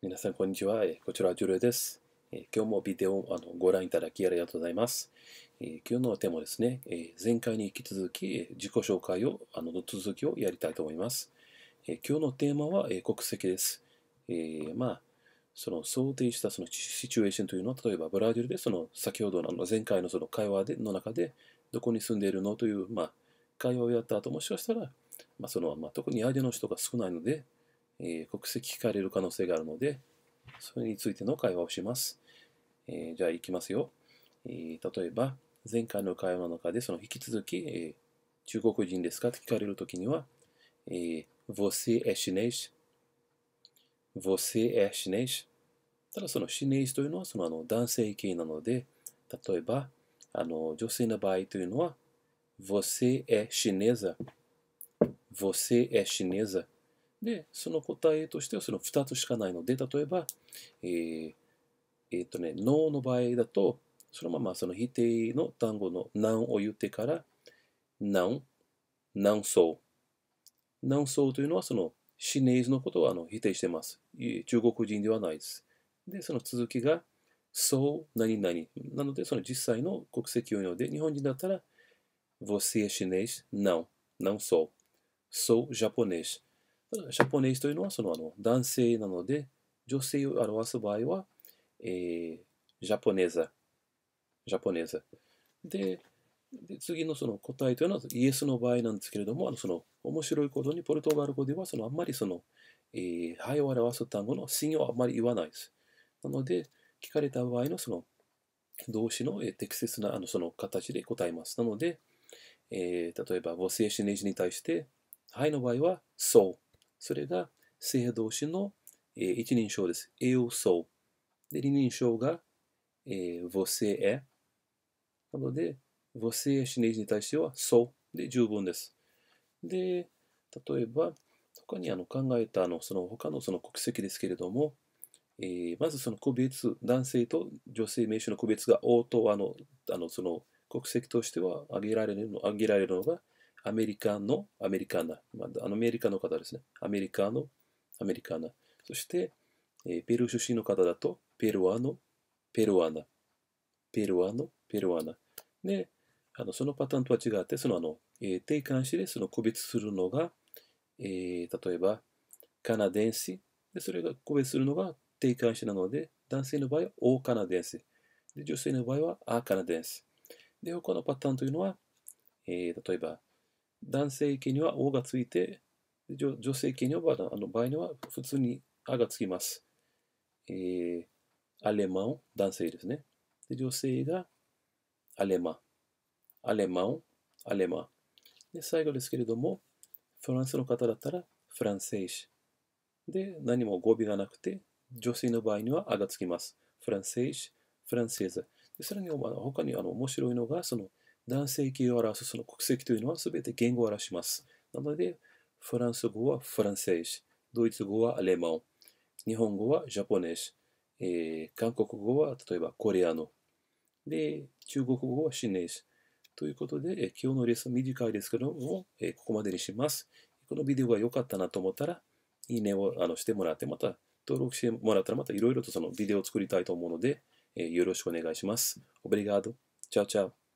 皆さん、こんにちは。こちら、ジュレです。今日もビデオをあのご覧いただきありがとうございます。今日のテーマですね、前回に引き続き自己紹介を、あの続きをやりたいと思います。今日のテーマは国籍です。まあ、その想定したそのシチュエーションというのは、例えばブラジルでその先ほどの前回のその会話での中で、どこに住んでいるのという、まあ、会話をやった後、もしかしたら、まあ、その、まあ、特にアジアの人が少ないので、えー、国籍聞かれる可能性があるので、それについての会話をします。えー、じゃあ、行きますよ。えー、例えば、前回の会話の中で、その引き続き、えー、中国人ですかと聞かれるときには、えー、Você é chinês? Você é chinês? ただ、そのシネイスというのは、そのあの男性系なので、例えば、あの女性の場合というのは、Você é chinesa? Você é chinesa? で、その答えとしてはその2つしかないので、例えば、えー、えー、っ、とね、ーの場合だと、そのままその否定の単語の n o n を言ってから、noun、n o n so。n o n so というのはそのシネーズのことをあの否定してます。中国人ではないです。で、その続きが、そう、何々。なので、その実際の国籍運用で、日本人だったら、você é chinês? Não, não sou. Sou japonês. シャポネーズというのはそのあの男性なので、女性を表す場合は、えー、ジャポネーザ。ジャポネーザ。で、で次のその答えというのはイエスの場合なんですけれども、あのその面白いことにポルトガル語ではそのあんまりその、えー、を表す単語の信用はあんまり言わないです。なので、聞かれた場合のその動詞の、えー、適切なあのその形で答えます。なので、えー、例えば、母性シネジに対して、はいの場合は、そう。それが性同士の、えー、一人称です。eu sou。で、二人称が、えー、você é。なので、você シネに対しては sou で十分です。で、例えば、他にあの考えたの、その他のその国籍ですけれども、えー、まずその個別、男性と女性名詞の個別が応答あの、あのその国籍としては挙げられるの挙げられるのが、アメリカのアメリカーナ、あのアメリカの方ですね、アメリカのアメリカーナ、そして、えー、ペルー出身の方だと、ペルアのペルアナ、ペルアのペルアナ。で、あのそのパターンとは違って、そのあの、えー、定冠詞でその個別するのが、えー、例えば、カナデンシで、それが個別するのが定冠詞なので、男性の場合はオーカナデンシで、女性の場合はアーカナデンシで、他のパターンというのは、えー、例えば、男性系には O がついて、女女性系の場合の場合には普通に A がつきます。えー、アレマン、男性ですね。で女性がアレマン、アレマン、アレマン。で最後ですけれども、フランスの方だったらフランセイシ。で、何も語尾がなくて、女性の場合には A がつきます。フランセイシ、フランセーズ。でさらに他にあの面白いのが、その、男性系を表すその国籍というのは全て言語を表します。なので、フランス語はフランセイシ、ドイツ語はアレマン、日本語はジャポネーえー、韓国語は例えばコリアノ、で、中国語はシネーということで、えー、今日のレッスン短いですけども、えー、ここまでにします。このビデオが良かったなと思ったら、いいねをあのしてもらって、また登録してもらったら、またいろいろとそのビデオを作りたいと思うので、えー、よろしくお願いします。オブリガード。チャオチャオ。